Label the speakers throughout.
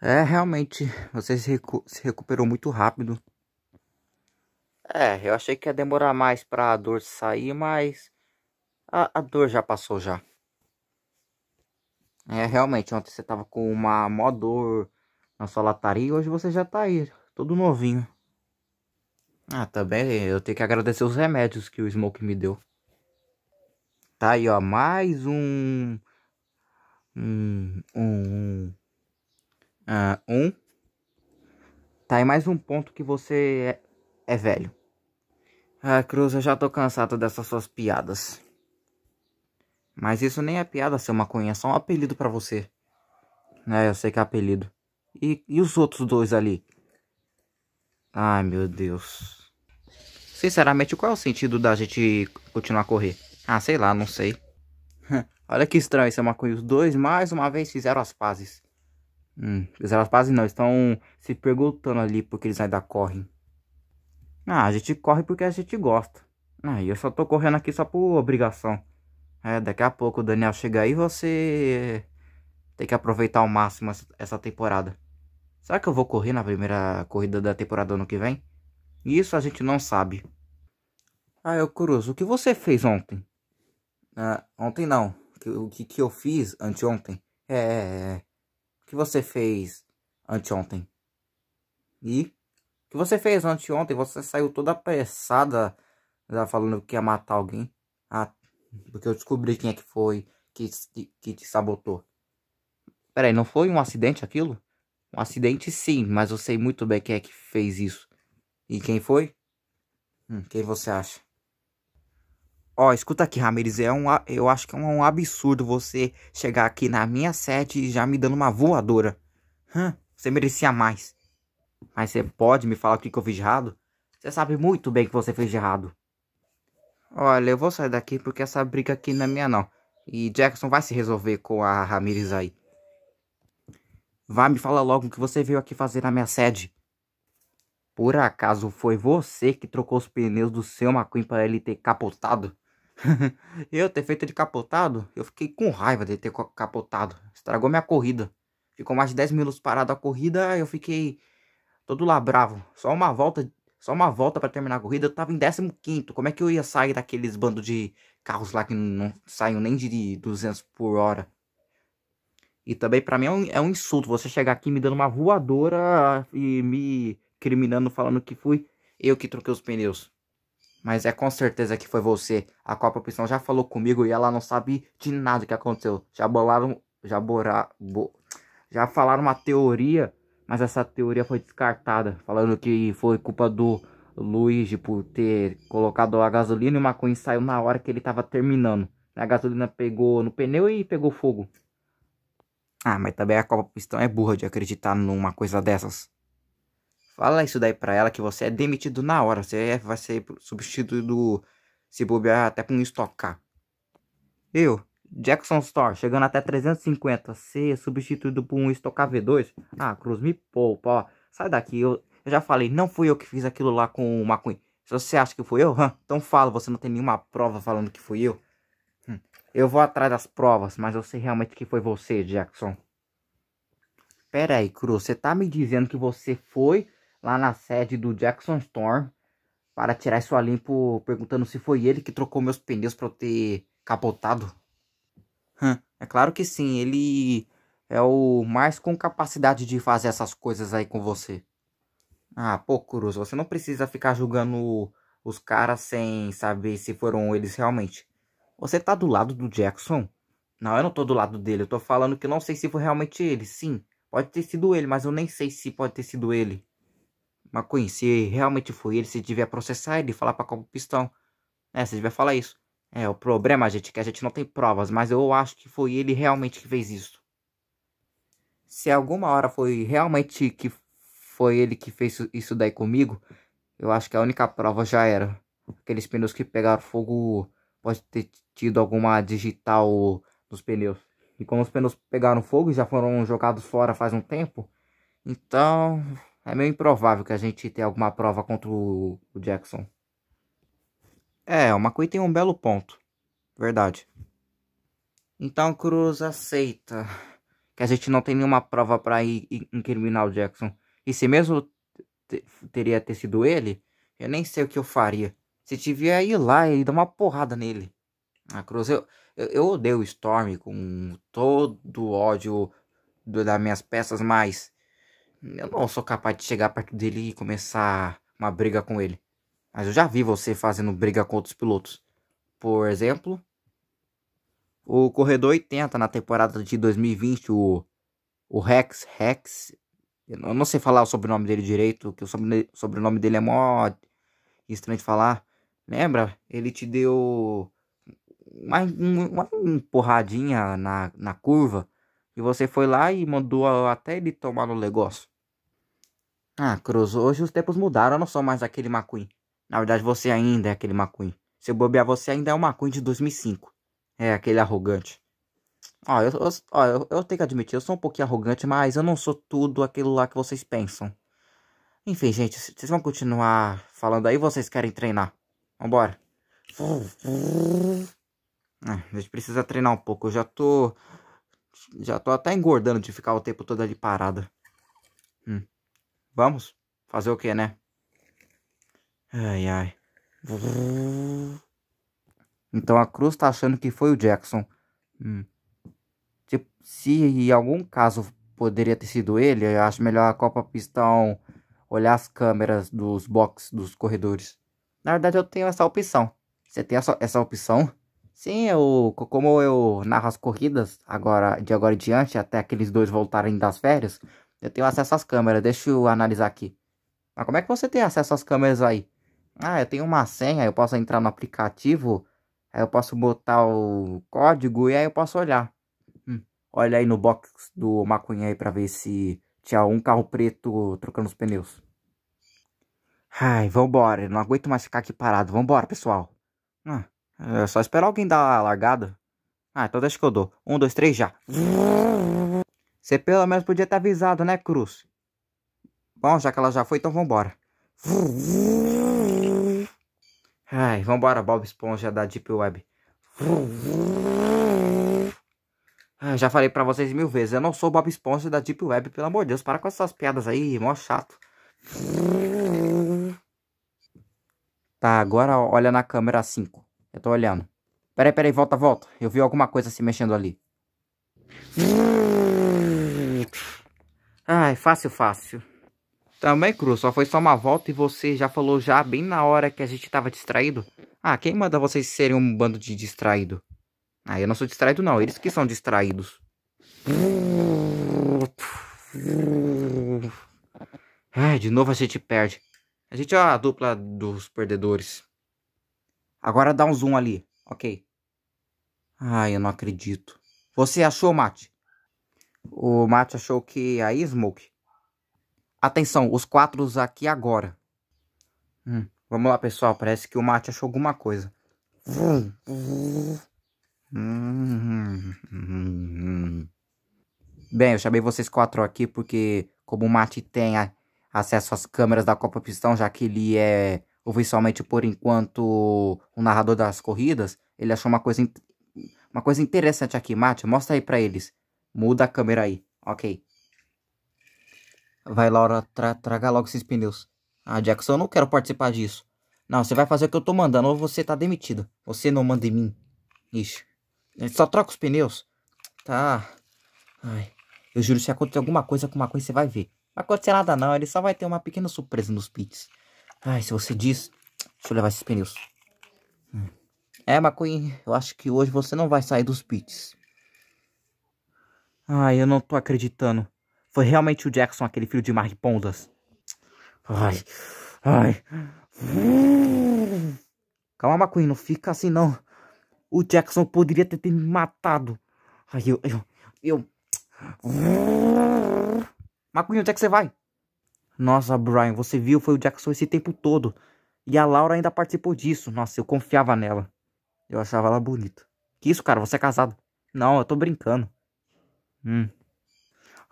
Speaker 1: É, realmente, você se, recu se, recuperou muito rápido. É, eu achei que ia demorar mais pra a dor sair, mas a, a dor já passou já. É, realmente, ontem você tava com uma mó dor na sua lataria e hoje você já tá aí, todo novinho. Ah, também eu tenho que agradecer os remédios que o Smoke me deu. Tá aí, ó, mais um... Um... Um... um, ah, um. Tá aí mais um ponto que você é, é velho. Ah, Cruz, eu já tô cansado dessas suas piadas. Mas isso nem é piada, seu maconha, é só um apelido para você. É, eu sei que é apelido. E, e os outros dois ali? Ai, meu Deus. Sinceramente, qual é o sentido da gente continuar a correr? Ah, sei lá, não sei. Olha que estranho esse é uma coisa. Os dois mais uma vez fizeram as pazes. Hum, fizeram as pazes não, estão se perguntando ali porque eles ainda correm. Ah, a gente corre porque a gente gosta. Ah, eu só tô correndo aqui só por obrigação. É, daqui a pouco o Daniel chega aí e você tem que aproveitar ao máximo essa temporada. Será que eu vou correr na primeira corrida da temporada ano que vem? Isso a gente não sabe. Ah, eu curioso, o que você fez ontem? Ah, ontem não. O que, que eu fiz anteontem? É, é, é. O que você fez anteontem? E? O que você fez anteontem? Você saiu toda apressada já falando que ia matar alguém. Ah, porque eu descobri quem é que foi que, que, te sabotou. Peraí, não foi um acidente aquilo? Um acidente sim, mas eu sei muito bem quem é que fez isso. E quem foi? Hum, quem você acha? Ó, escuta aqui, Ramirez, é um, eu acho que é um absurdo você chegar aqui na minha sede e já me dando uma voadora. Hã? Você merecia mais. Mas você pode me falar o que, que eu fiz de errado? Você sabe muito bem que você fez de errado. Olha, eu vou sair daqui porque essa briga aqui não é minha não. E Jackson vai se resolver com a Ramirez aí. Vá me falar logo o que você veio aqui fazer na minha sede. Por acaso foi você que trocou os pneus do seu McQueen para ele ter capotado? eu ter feito ele capotado, eu fiquei com raiva de ter capotado. Estragou minha corrida. Ficou mais de 10 minutos parado a corrida, eu fiquei todo lá bravo. Só uma volta, só uma volta para terminar a corrida, eu tava em 15º. Como é que eu ia sair daqueles bando de carros lá que não saiam nem de 200 por hora? E também para mim é um, é um insulto você chegar aqui me dando uma voadora e me criminando falando que fui eu que troquei os pneus mas é com certeza que foi você. A Copa Pistão já falou comigo e ela não sabe de nada que aconteceu. Já bolaram, já bora, bo, já falaram uma teoria, mas essa teoria foi descartada, falando que foi culpa do Luigi por ter colocado a gasolina e o McQueen saiu na hora que ele estava terminando. A gasolina pegou no pneu e pegou fogo. Ah, mas também a Copa Pistão é burra de acreditar numa coisa dessas. Fala isso daí pra ela que você é demitido na hora. Você é, vai ser substituído se bobear até por um estocar. Eu, Jackson Store, chegando até 350. Ser é substituído por um estocar V2. Ah, Cruz, me poupa, ó. Sai daqui. Eu, eu já falei, não fui eu que fiz aquilo lá com o Macuin. Se você acha que fui eu, hum, então fala. Você não tem nenhuma prova falando que fui eu. Hum, eu vou atrás das provas, mas eu sei realmente que foi você, Jackson. Pera aí, Cruz. Você tá me dizendo que você foi lá na sede do Jackson Storm para tirar isso a limpo, perguntando se foi ele que trocou meus pneus para eu ter capotado. Hum, é claro que sim, ele é o mais com capacidade de fazer essas coisas aí com você. Ah, pô, Cruz, você não precisa ficar julgando os caras sem saber se foram eles realmente. Você tá do lado do Jackson? Não, eu não tô do lado dele, eu tô falando que eu não sei se foi realmente ele. Sim, pode ter sido ele, mas eu nem sei se pode ter sido ele. Mas conhecer realmente foi ele, se tiver processar ele, falar pra Copa Pistão. É, se tiver falar isso. É, o problema, gente, é que a gente não tem provas, mas eu acho que foi ele realmente que fez isso. Se alguma hora foi realmente que foi ele que fez isso daí comigo, eu acho que a única prova já era. Aqueles pneus que pegaram fogo pode ter tido alguma digital nos pneus. E como os pneus pegaram fogo e já foram jogados fora faz um tempo, então é meio improvável que a gente tenha alguma prova contra o Jackson. É, o McQueen tem um belo ponto. Verdade. Então Cruz aceita que a gente não tem nenhuma prova para incriminar o Jackson. E se mesmo teria ter sido ele, eu nem sei o que eu faria. Se tiver ir lá e dar uma porrada nele. Ah, Cruz, eu, eu, eu odeio Storm com todo o ódio do, das minhas peças, mas eu não sou capaz de chegar perto dele e começar uma briga com ele. Mas eu já vi você fazendo briga com outros pilotos. Por exemplo, o corredor 80 na temporada de 2020, o, o Rex Rex. Eu não sei falar o sobrenome dele direito, que o sobrenome dele é mó estranho de falar. Lembra? Ele te deu uma, uma empurradinha na, na curva. E você foi lá e mandou até ele tomar no negócio. Ah, Cruz, hoje os tempos mudaram, eu não sou mais aquele McQueen. Na verdade, você ainda é aquele McQueen. Se eu bobear, você ainda é o McQueen de 2005. É, aquele arrogante. Ó, eu, eu, ó, eu, eu tenho que admitir, eu sou um pouquinho arrogante, mas eu não sou tudo aquilo lá que vocês pensam. Enfim, gente, vocês vão continuar falando aí vocês querem treinar? Vambora. Ah, a gente precisa treinar um pouco. Eu já tô. Já tô até engordando de ficar o tempo todo ali parada. Vamos. Fazer o que, né? Ai, ai. Então a Cruz tá achando que foi o Jackson. Hum. Se, tipo, se em algum caso poderia ter sido ele, eu acho melhor a Copa Pistão olhar as câmeras dos boxes, dos corredores. Na verdade, eu tenho essa opção. Você tem essa, essa opção? Sim, eu, como eu narro as corridas agora de agora em diante, até aqueles dois voltarem das férias, eu tenho acesso às câmeras, deixa eu analisar aqui. Mas como é que você tem acesso às câmeras aí? Ah, eu tenho uma senha, eu posso entrar no aplicativo, aí eu posso botar o código e aí eu posso olhar. Hum, olha aí no box do Macunha aí pra ver se tinha um carro preto trocando os pneus. Ai, vambora, não aguento mais ficar aqui parado, vambora pessoal. Ah, é só esperar alguém dar a largada. Ah, então deixa que eu dou. Um, dois, três, já. Você pelo menos podia ter avisado, né, Cruz? Bom, já que ela já foi, então vambora. Ai, vambora, Bob Esponja da Deep Web. Ai, já falei pra vocês mil vezes, eu não sou Bob Esponja da Deep Web, pelo amor de Deus, para com essas piadas aí, mó chato. Tá, agora olha na câmera 5. Eu tô olhando. Peraí, peraí, volta, volta. Eu vi alguma coisa se mexendo ali. Ai, fácil, fácil. Também, Cruz, só foi só uma volta e você já falou já bem na hora que a gente tava distraído? Ah, quem manda vocês serem um bando de distraído? Ah, eu não sou distraído não, eles que são distraídos. Ai, de novo a gente perde. A gente é a dupla dos perdedores. Agora dá um zoom ali, ok? Ai, eu não acredito. Você achou, Mate? O Matt achou que é a Smoke. Atenção, os quatro aqui agora. Hum, vamos lá, pessoal. Parece que o Matt achou alguma coisa. Bem, eu chamei vocês quatro aqui porque, como o Matt tem a, acesso às câmeras da Copa Pistão, já que ele é oficialmente por enquanto o narrador das corridas, ele achou uma coisa, uma coisa interessante aqui. Matt, mostra aí para eles. Muda a câmera aí. Ok. Vai, Laura, tra traga logo esses pneus. Ah, Jackson, eu não quero participar disso. Não, você vai fazer o que eu tô mandando ou você tá demitido. Você não manda em mim. Ixi. Só troca os pneus. Tá. Ai. Eu juro, se acontecer alguma coisa com uma coisa, você vai ver. Não vai acontecer nada não, ele só vai ter uma pequena surpresa nos pits. Ai, se você diz... Deixa eu levar esses pneus. Hum. É, McQueen, eu acho que hoje você não vai sair dos pits. Ai, eu não tô acreditando. Foi realmente o Jackson, aquele filho de maripondas? Ai, ai. Calma, McQueen, não fica assim não. O Jackson poderia ter, ter me matado. Ai, eu, eu, eu. McQueen, onde é que você vai? Nossa, Brian, você viu? Foi o Jackson esse tempo todo. E a Laura ainda participou disso. Nossa, eu confiava nela. Eu achava ela bonita. Que isso, cara? Você é casado? Não, eu tô brincando. Hum.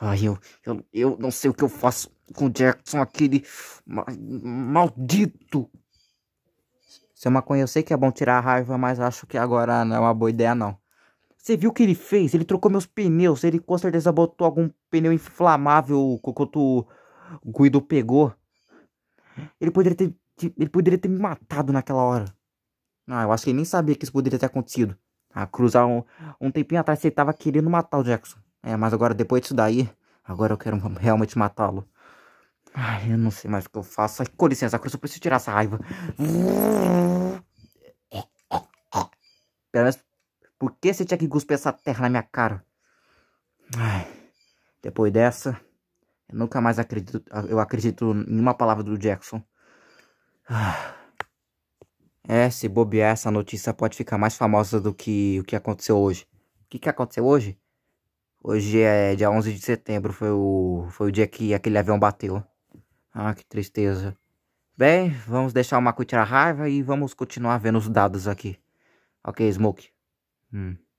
Speaker 1: Ai, eu, eu, eu não sei o que eu faço com o Jackson, aquele ma maldito. Seu maconha, eu sei que é bom tirar a raiva, mas acho que agora não é uma boa ideia, não. Você viu o que ele fez? Ele trocou meus pneus. Ele com certeza botou algum pneu inflamável o Guido pegou. Ele poderia ter, ele poderia ter me matado naquela hora. Ah, eu acho que ele nem sabia que isso poderia ter acontecido. A ah, Cruz, um, um tempinho atrás, ele tava querendo matar o Jackson. É, mas agora depois disso daí, agora eu quero realmente matá-lo. Ai, eu não sei mais o que eu faço. Ai, com licença, Cruz, eu preciso tirar essa raiva. Pelo menos, por que você tinha que cuspir essa terra na minha cara? Ai, depois dessa, eu nunca mais acredito, eu acredito em uma palavra do Jackson. Ah. É, se bobear, essa notícia pode ficar mais famosa do que o que aconteceu hoje. O que, que aconteceu hoje? Hoje é dia 11 de setembro, foi o, foi o dia que aquele avião bateu. Ah, que tristeza. Bem, vamos deixar o Maku tirar raiva e vamos continuar vendo os dados aqui. Ok, Smoke. Hum.